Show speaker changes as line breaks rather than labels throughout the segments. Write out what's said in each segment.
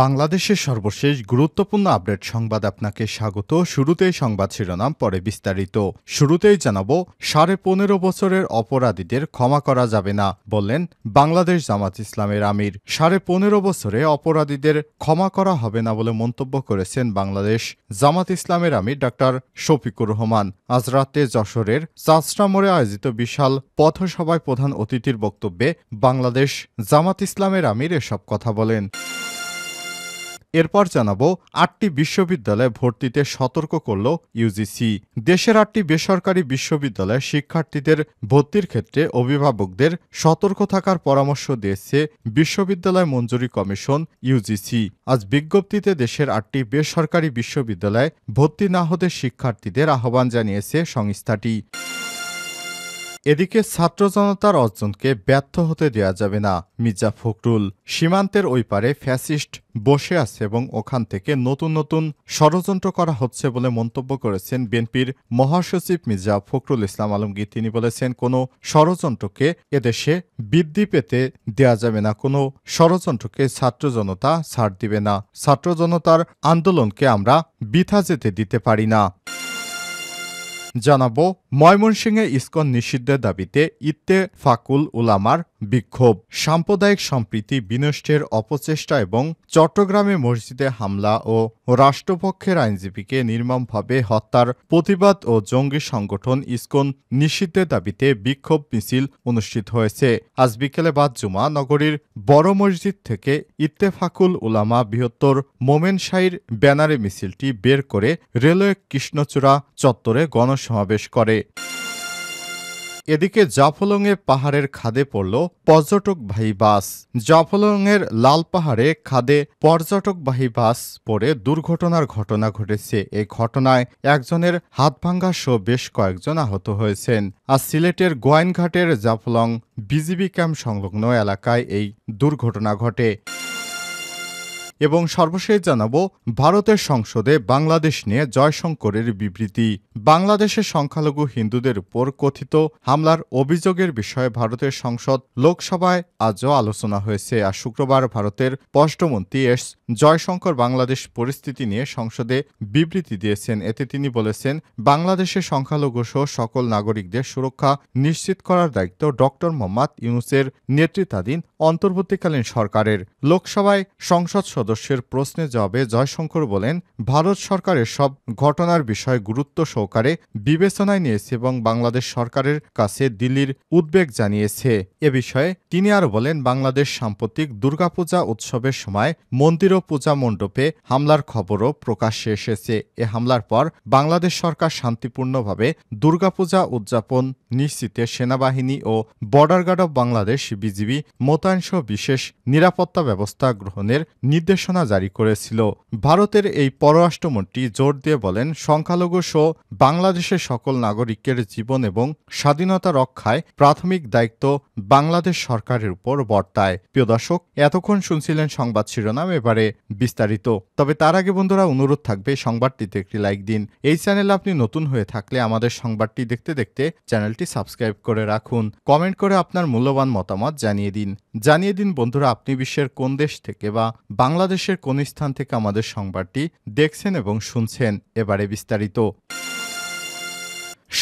বাংলাদেশের সর্বশেষ গুরুত্বপূর্ণ আপডেট সংবাদ আপনাকে স্বাগত শুরুতেই সংবাদ শিরোনাম পরে বিস্তারিত শুরুতেই জানাব সাড়ে পনেরো বছরের অপরাধীদের ক্ষমা করা যাবে না বললেন বাংলাদেশ জামাত ইসলামের আমির সাড়ে পনেরো বছরে অপরাধীদের ক্ষমা করা হবে না বলে মন্তব্য করেছেন বাংলাদেশ জামাত ইসলামের আমির ডাক্তার শফিকুর রহমান আজ রাতে যশোরের চাষরামোড়ে আয়োজিত বিশাল পথসভায় প্রধান অতিথির বক্তব্যে বাংলাদেশ জামাত ইসলামের আমির এসব কথা বলেন এরপর জানাবো আটটি বিশ্ববিদ্যালয়ে ভর্তিতে সতর্ক করল ইউজিসি দেশের আটটি বেসরকারি বিশ্ববিদ্যালয়ে শিক্ষার্থীদের ভর্তির ক্ষেত্রে অভিভাবকদের সতর্ক থাকার পরামর্শ দিয়েছে বিশ্ববিদ্যালয় মঞ্জুরি কমিশন ইউজিসি আজ বিজ্ঞপ্তিতে দেশের আটটি বেসরকারি বিশ্ববিদ্যালয়ে ভর্তি না হতে শিক্ষার্থীদের আহ্বান জানিয়েছে সংস্থাটি এদিকে ছাত্র জনতার অর্জনকে ব্যর্থ হতে দেওয়া যাবে না মির্জা ফখরুল সীমান্তের ওই পারে ফ্যাসিস্ট বসে আছে এবং ওখান থেকে নতুন নতুন ষড়যন্ত্র করা হচ্ছে বলে মন্তব্য করেছেন বিএনপির মহাসচিব মির্জা ফখরুল ইসলাম আলমগীর তিনি বলেছেন কোনো ষড়যন্ত্রকে এদেশে বৃদ্ধি পেতে দেয়া যাবে না কোনো ষড়যন্ত্রকে ছাত্র জনতা ছাড় দিবে না ছাত্র জনতার আন্দোলনকে আমরা বৃথা যেতে দিতে পারি না জানাবো ময়মনসিংহে ইস্কন নিষিদ্ধের দাবিতে ইত্তে ফাকুল উলামার বিক্ষোভ সাম্প্রদায়িক সম্প্রীতি বিনষ্টের অপচেষ্টা এবং চট্টগ্রামে মসজিদে হামলা ও রাষ্ট্রপক্ষের আইনজীবীকে নির্মমভাবে হত্যার প্রতিবাদ ও জঙ্গি সংগঠন ইস্কন নিষিদ্ধের দাবিতে বিক্ষোভ মিছিল অনুষ্ঠিত হয়েছে আজ বিকেলে বাদ জুমা নগরীর বড় মসজিদ থেকে ইত্তেফাকুল উলামা বৃহত্তর মোমেন শাহীর ব্যানারে মিছিলটি বের করে রেলওয়ে কৃষ্ণচূড়া চত্বরে গণ সমাবেশ করে এদিকে জাফলংয়ে পাহাড়ের খাদে পড়ল পর্যটকবাহী বাস জাফলংয়ের লাল পাহাড়ে খাদে পর্যটকবাহী বাস পড়ে দুর্ঘটনার ঘটনা ঘটেছে এই ঘটনায় একজনের হাত ভাঙ্গা সহ বেশ কয়েকজন আহত হয়েছেন আর সিলেটের গোয়াইনঘাটের জাফলং বিজিবি ক্যাম্প সংলগ্ন এলাকায় এই দুর্ঘটনা ঘটে এবং সর্বশেষ জানাব ভারতের সংসদে বাংলাদেশ নিয়ে জয়শঙ্করের বিবৃতি বাংলাদেশের সংখ্যালঘু হিন্দুদের উপর কথিত হামলার অভিযোগের বিষয়ে ভারতের সংসদ লোকসভায় আজও আলোচনা হয়েছে আর শুক্রবার ভারতের পররাষ্ট্রমন্ত্রী এস জয়শঙ্কর বাংলাদেশ পরিস্থিতি নিয়ে সংসদে বিবৃতি দিয়েছেন এতে তিনি বলেছেন বাংলাদেশের সংখ্যালঘু সহ সকল নাগরিকদের সুরক্ষা নিশ্চিত করার দায়িত্ব ড মোহাম্মদ ইউনুসের নেতৃত্বাধীন অন্তর্বর্তীকালীন সরকারের লোকসভায় সংসদ সদস্য সদস্যের প্রশ্নে জবাবে জয়শঙ্কর বলেন ভারত সরকার এসব ঘটনার বিষয়ে গুরুত্ব সহকারে বিবেচনায় নিয়েছে এবং বাংলাদেশ সরকারের কাছে দিল্লির উদ্বেগ জানিয়েছে এ বিষয়ে তিনি আর বলেন বাংলাদেশ সাম্প্রতিক দুর্গাপূজা উৎসবের সময় মন্দির ও পূজা মণ্ডপে হামলার খবরও প্রকাশ্যে এসেছে এ হামলার পর বাংলাদেশ সরকার শান্তিপূর্ণভাবে দুর্গাপূজা উদযাপন নিশ্চিতে সেনাবাহিনী ও border guard of Bangladesh BGB মোতায়েনসহ বিশেষ নিরাপত্তা ব্যবস্থা গ্রহণের নির্দেশ নির্দেশনা জারি করেছিল ভারতের এই পররাষ্ট্রমন্ত্রী জোর দিয়ে বলেন সংখ্যালঘু শো বাংলাদেশের সকল নাগরিকের জীবন এবং স্বাধীনতা রক্ষায় প্রাথমিক দায়িত্ব বাংলাদেশ সরকারের উপর বর্তায় প্রিয় দর্শক এতক্ষণ শুনছিলেন সংবাদ শিরোনাম এবারে বিস্তারিত তবে তার আগে বন্ধুরা অনুরোধ থাকবে সংবাদটিতে একটি লাইক দিন এই চ্যানেল আপনি নতুন হয়ে থাকলে আমাদের সংবাদটি দেখতে দেখতে চ্যানেলটি সাবস্ক্রাইব করে রাখুন কমেন্ট করে আপনার মূল্যবান মতামত জানিয়ে দিন জানিয়ে দিন বন্ধুরা আপনি বিশ্বের কোন দেশ থেকে বা বাংলাদেশের কোন স্থান থেকে আমাদের সংবাদটি দেখছেন এবং শুনছেন এবারে বিস্তারিত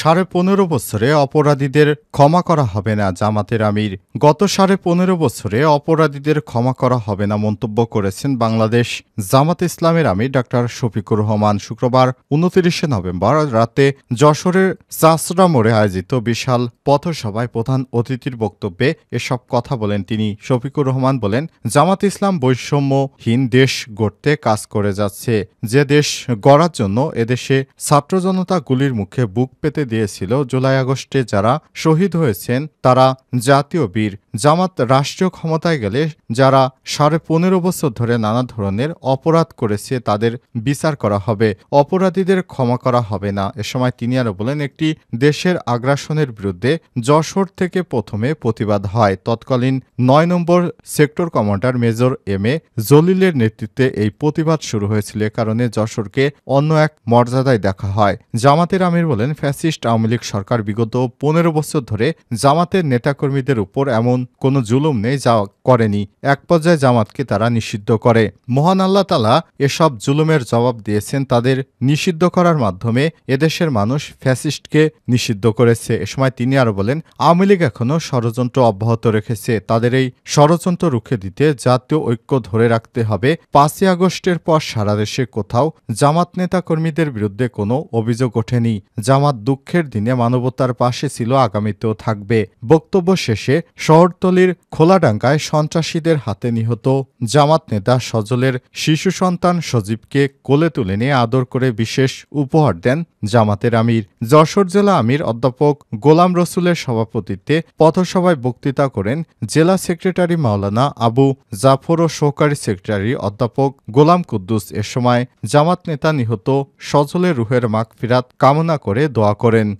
সাড়ে পনেরো বছরে অপরাধীদের ক্ষমা করা হবে না জামাতের আমির গত সাড়ে পনেরো বছরে অপরাধীদের ক্ষমা করা হবে না মন্তব্য করেছেন বাংলাদেশ জামাত ইসলামের আমির ডাক্তার শফিকুর রহমান শুক্রবার উনতিরিশে নভেম্বর রাতে যশোরের চাসরা মোড়ে আয়োজিত বিশাল পথসভায় প্রধান অতিথির বক্তব্যে এসব কথা বলেন তিনি শফিকুর রহমান বলেন জামাত ইসলাম বৈষম্যহীন দেশ গড়তে কাজ করে যাচ্ছে যে দেশ গড়ার জন্য এদেশে ছাত্র জনতা গুলির মুখে বুক পেতে দিয়েছিল জুলাই আগস্টে যারা শহীদ হয়েছেন তারা জাতীয় বীর জামাত রাষ্ট্রীয় ক্ষমতায় গেলে যারা সাড়ে পনেরো বছর ধরে নানা ধরনের অপরাধ করেছে তাদের বিচার করা হবে অপরাধীদের ক্ষমা করা হবে না এ সময় তিনি আরও বলেন একটি দেশের আগ্রাসনের বিরুদ্ধে যশোর থেকে প্রথমে প্রতিবাদ হয় তৎকালীন নয় নম্বর sector commander major M A জলিলের নেতৃত্বে এই প্রতিবাদ শুরু হয়েছিল এ কারণে যশোরকে অন্য এক মর্যাদায় দেখা হয় জামাতের আমির বলেন ফ্যাসিস্ট আওয়ামী লীগ সরকার বিগত পনেরো বছর ধরে জামাতের নেতাকর্মীদের উপর এমন কোনো জুলুম নেই যা করেনি এক পর্যায়ে জামাতকে তারা নিষিদ্ধ করে মহান আল্লাহ তালা এসব জুলুমের জবাব দিয়েছেন তাদের নিষিদ্ধ করার মাধ্যমে এদেশের মানুষ ফ্যাসিস্টকে নিষিদ্ধ করেছে এ সময় তিনি আরও বলেন আওয়ামী লীগ এখনও ষড়যন্ত্র অব্যাহত রেখেছে তাদের এই ষড়যন্ত্র রুখে দিতে জাতীয় ঐক্য ধরে রাখতে হবে পাঁচই আগস্টের পর সারা দেশে কোথাও জামাত নেতাকর্মীদের বিরুদ্ধে কোনো অভিযোগ ওঠেনি জামাত দুঃখ দুঃখের দিনে মানবতার পাশে ছিল আগামীতেও থাকবে বক্তব্য শেষে শহরতলির খোলাডাঙ্গায় সন্ত্রাসীদের হাতে নিহত জামাত নেতা সজলের শিশু সন্তান সজীবকে কোলে তুলে নিয়ে আদর করে বিশেষ উপহার দেন জামাতের আমির যশোর জেলা আমির অধ্যাপক গোলাম রসুলের সভাপতিত্বে পথসভায় বক্তৃতা করেন জেলা সেক্রেটারি মাওলানা আবু জাফর ও সহকারী সেক্রেটারি অধ্যাপক গোলাম কুদ্দুস এ সময় জামাত নেতা নিহত সজলের রুহের মাগফিরাত কামনা করে দোয়া করেন put in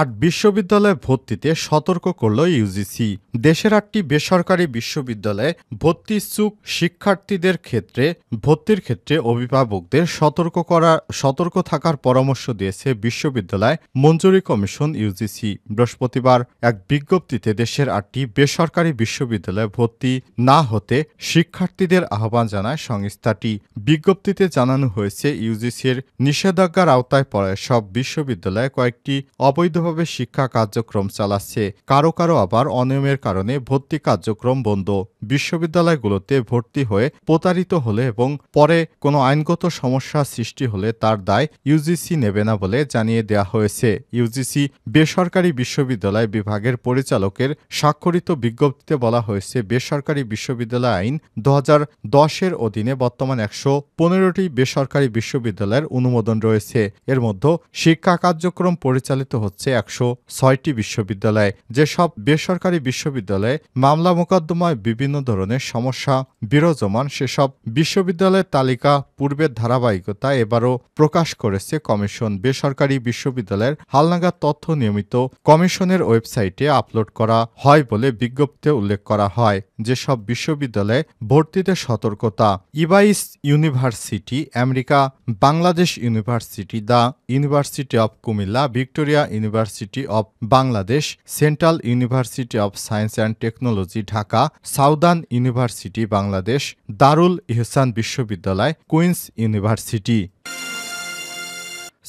আট বিশ্ববিদ্যালয়ে ভর্তিতে সতর্ক করল ইউজিসি দেশের আটটি বেসরকারি বিশ্ববিদ্যালয়ে ভর্তি ইচ্ছুক শিক্ষার্থীদের ক্ষেত্রে ভর্তির ক্ষেত্রে অভিভাবকদের সতর্ক করা সতর্ক থাকার পরামর্শ দিয়েছে বিশ্ববিদ্যালয় মঞ্জুরি কমিশন ইউজিসি বৃহস্পতিবার এক বিজ্ঞপ্তিতে দেশের আটটি বেসরকারি বিশ্ববিদ্যালয়ে ভর্তি না হতে শিক্ষার্থীদের আহ্বান জানায় সংস্থাটি বিজ্ঞপ্তিতে জানানো হয়েছে ইউজিসির নিষেধাজ্ঞার আওতায় পড়ে সব বিশ্ববিদ্যালয়ে কয়েকটি অবৈধ অবৈধভাবে শিক্ষা কার্যক্রম চালাচ্ছে কারো কারো আবার অনিয়মের কারণে ভর্তি কার্যক্রম বন্ধ বিশ্ববিদ্যালয়গুলোতে ভর্তি হয়ে প্রতারিত হলে এবং পরে কোনো আইনগত সমস্যা সৃষ্টি হলে তার দায় ইউজিসি নেবে না বলে জানিয়ে দেওয়া হয়েছে ইউজিসি বেসরকারি বিশ্ববিদ্যালয় বিভাগের পরিচালকের স্বাক্ষরিত বিজ্ঞপ্তিতে বলা হয়েছে বেসরকারি বিশ্ববিদ্যালয় আইন দু দশের অধীনে বর্তমান একশো পনেরোটি বেসরকারি বিশ্ববিদ্যালয়ের অনুমোদন রয়েছে এর মধ্যে শিক্ষা কার্যক্রম পরিচালিত হচ্ছে হচ্ছে একশো ছয়টি বিশ্ববিদ্যালয় যেসব বেসরকারি বিশ্ববিদ্যালয়ে মামলা মোকদ্দমায় বিভিন্ন ধরনের সমস্যা বিরাজমান সেসব বিশ্ববিদ্যালয়ের তালিকা পূর্বের ধারাবাহিকতা এবারও প্রকাশ করেছে কমিশন বেসরকারি বিশ্ববিদ্যালয়ের হালনাগা তথ্য নিয়মিত কমিশনের ওয়েবসাইটে আপলোড করা হয় বলে বিজ্ঞপ্তিতে উল্লেখ করা হয় যেসব বিশ্ববিদ্যালয়ে ভর্তিতে সতর্কতা IBAIS university America Bangladesh university the university of Comilla Victoria university university of Bangladesh central university of science and technology Dhaka southern university Bangladesh Darul Ihsan বিশ্ববিদ্যালয় কুইন্স ইউনিভার্সিটি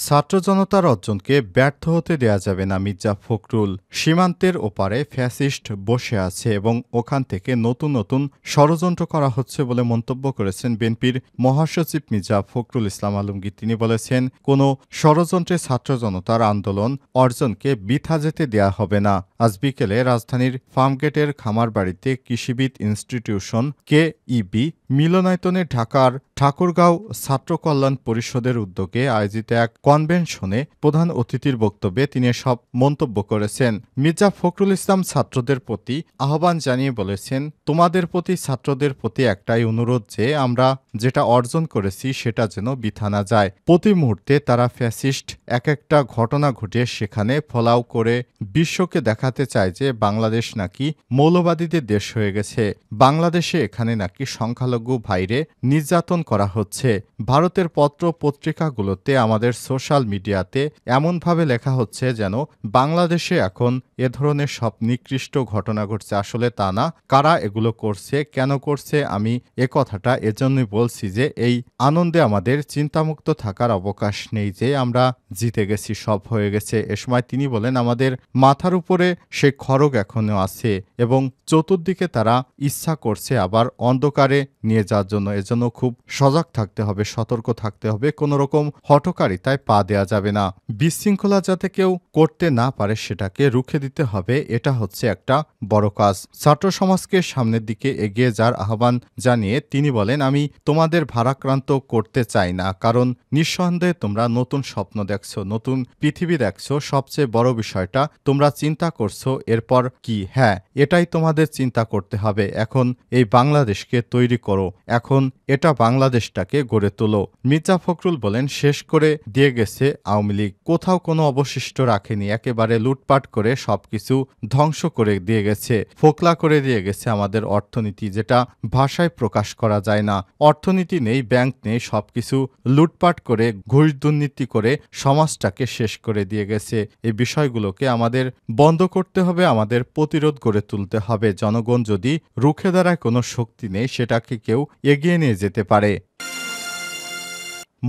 ছাত্র জনতার অর্জনকে ব্যর্থ হতে দেয়া যাবে না মির্জা ফখরুল সীমান্তের ওপারে ফ্যাসিস্ট বসে আছে এবং ওখান থেকে নতুন নতুন ষড়যন্ত্র করা হচ্ছে বলে মন্তব্য করেছেন বিএনপির মহাসচিব মির্জা ফখরুল ইসলাম আলমগীর তিনি বলেছেন কোনো ষড়যন্ত্রে ছাত্র জনতার আন্দোলন অর্জনকে বিথা যেতে দেয়া হবে না আজ বিকেলে রাজধানীর ফার্মগেটের খামার বাড়িতে কৃষিবিদ ইনস্টিটিউশন কে ইবি মিলনায়তনে ঢাকার ঠাকুরগাঁও ছাত্র কল্যাণ পরিষদের উদ্যোগে আয়োজিত এক কনভেনশনে প্রধান অতিথির বক্তব্যে তিনি সব মন্তব্য করেছেন মির্জা ফখরুল ইসলাম ছাত্রদের প্রতি আহ্বান জানিয়ে বলেছেন তোমাদের প্রতি ছাত্রদের প্রতি একটাই অনুরোধ যে আমরা যেটা অর্জন করেছি সেটা যেন বিথানা যায় প্রতি মুহূর্তে তারা ফ্যাসিস্ট এক একটা ঘটনা ঘটিয়ে সেখানে ফলাও করে বিশ্বকে দেখা দেখাতে চায় যে বাংলাদেশ নাকি মৌলবাদীদের দেশ হয়ে গেছে বাংলাদেশে এখানে নাকি সংখ্যালঘু ভাইরে নির্যাতন করা হচ্ছে ভারতের পত্র পত্রিকাগুলোতে আমাদের সোশ্যাল মিডিয়াতে এমনভাবে লেখা হচ্ছে যেন বাংলাদেশে এখন এ ধরনের সব নিকৃষ্ট ঘটনা ঘটছে আসলে তা না কারা এগুলো করছে কেন করছে আমি এ কথাটা এজন্যই বলছি যে এই আনন্দে আমাদের চিন্তামুক্ত থাকার অবকাশ নেই যে আমরা জিতে গেছি সব হয়ে গেছে এ সময় তিনি বলেন আমাদের মাথার উপরে সে খড়গ এখনও আছে এবং চতুর্দিকে তারা ইচ্ছা করছে আবার অন্ধকারে নিয়ে যাওয়ার জন্য এজন্য খুব সজাগ থাকতে হবে সতর্ক থাকতে হবে কোনো রকম হটকারিতায় পা দেয়া যাবে না বিশৃঙ্খলা যাতে কেউ করতে না পারে সেটাকে রুখে দিতে হবে এটা হচ্ছে একটা বড় কাজ ছাত্র সমাজকে সামনের দিকে এগিয়ে যাওয়ার আহ্বান জানিয়ে তিনি বলেন আমি তোমাদের ভারাক্রান্ত করতে চাই না কারণ নিঃসন্দেহে তোমরা নতুন স্বপ্ন দেখছ নতুন পৃথিবী দেখছ সবচেয়ে বড় বিষয়টা তোমরা চিন্তা কর করছো এরপর কি হ্যাঁ এটাই তোমাদের চিন্তা করতে হবে এখন এই বাংলাদেশকে তৈরি করো এখন এটা বাংলাদেশটাকে গড়ে তোলো মির্জা ফখরুল বলেন শেষ করে দিয়ে গেছে আওয়ামী লীগ কোথাও কোনো অবশিষ্ট রাখেনি একেবারে লুটপাট করে সবকিছু ধ্বংস করে দিয়ে গেছে ফোকলা করে দিয়ে গেছে আমাদের অর্থনীতি যেটা ভাষায় প্রকাশ করা যায় না অর্থনীতি নেই ব্যাংক নেই সবকিছু লুটপাট করে ঘুষ দুর্নীতি করে সমাজটাকে শেষ করে দিয়ে গেছে এই বিষয়গুলোকে আমাদের বন্ধ করতে হবে আমাদের প্রতিরোধ গড়ে তুলতে হবে জনগণ যদি রুখে দাঁড়ায় কোনো শক্তি নেই সেটাকে কেউ এগিয়ে নিয়ে যেতে পারে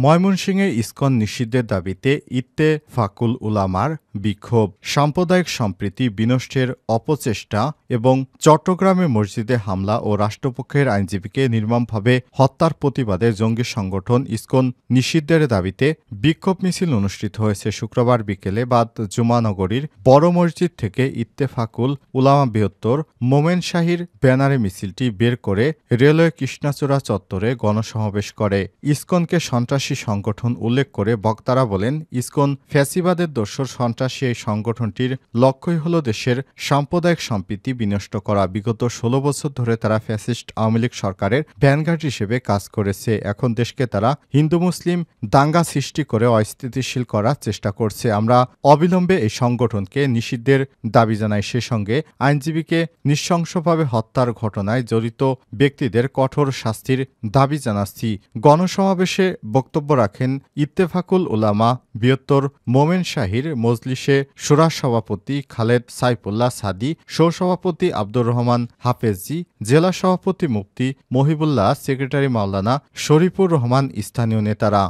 ময়মনসিংহে ইস্কন নিষিদ্ধের দাবিতে ইত্তে ফাকুল উলামার বিক্ষোভ সাম্প্রদায়িক সম্প্রীতি বিনষ্টের অপচেষ্টা এবং চট্টগ্রামে মসজিদে হামলা ও রাষ্ট্রপক্ষের আইনজীবীকে নির্মমভাবে হত্যার প্রতিবাদে জঙ্গি সংগঠন ইসকন নিষিদ্ধের দাবিতে বিক্ষোভ মিছিল অনুষ্ঠিত হয়েছে শুক্রবার বিকেলে বাদ জুমানগরীর বড় মসজিদ থেকে ইত্তেফাকুল উলামা বৃহত্তর মোমেন শাহির ব্যানারে মিছিলটি বের করে রেলওয়ে কৃষ্ণাচূড়া চত্বরে গণসমাবেশ করে ইসকনকে সন্ত্রাসী সংগঠন উল্লেখ করে বক্তারা বলেন ইসকন ফ্যাসিবাদের দোষর সন্ত্রাস সন্ত্রাসী এই সংগঠনটির লক্ষ্যই হল দেশের সাম্প্রদায়িক সম্প্রীতি বিনষ্ট করা বিগত ষোলো বছর ধরে তারা ফ্যাসিস্ট আওয়ামী লীগ সরকারের ভ্যানগার্ড হিসেবে কাজ করেছে এখন দেশকে তারা হিন্দু মুসলিম দাঙ্গা সৃষ্টি করে অস্থিতিশীল করার চেষ্টা করছে আমরা অবিলম্বে এই সংগঠনকে নিষিদ্ধের দাবি জানাই সে সঙ্গে আইনজীবীকে নৃশংসভাবে হত্যার ঘটনায় জড়িত ব্যক্তিদের কঠোর শাস্তির দাবি জানাচ্ছি গণসমাবেশে বক্তব্য রাখেন ইত্তেফাকুল উলামা বৃহত্তর মোমেন শাহির মজলি মজলিসে সুরা সভাপতি খালেদ সাইফুল্লাহ সাদি সভাপতি আব্দুর রহমান হাফেজি জেলা সভাপতি মুফতি মহিবুল্লাহ সেক্রেটারি মাওলানা শরীফুর রহমান স্থানীয় নেতারা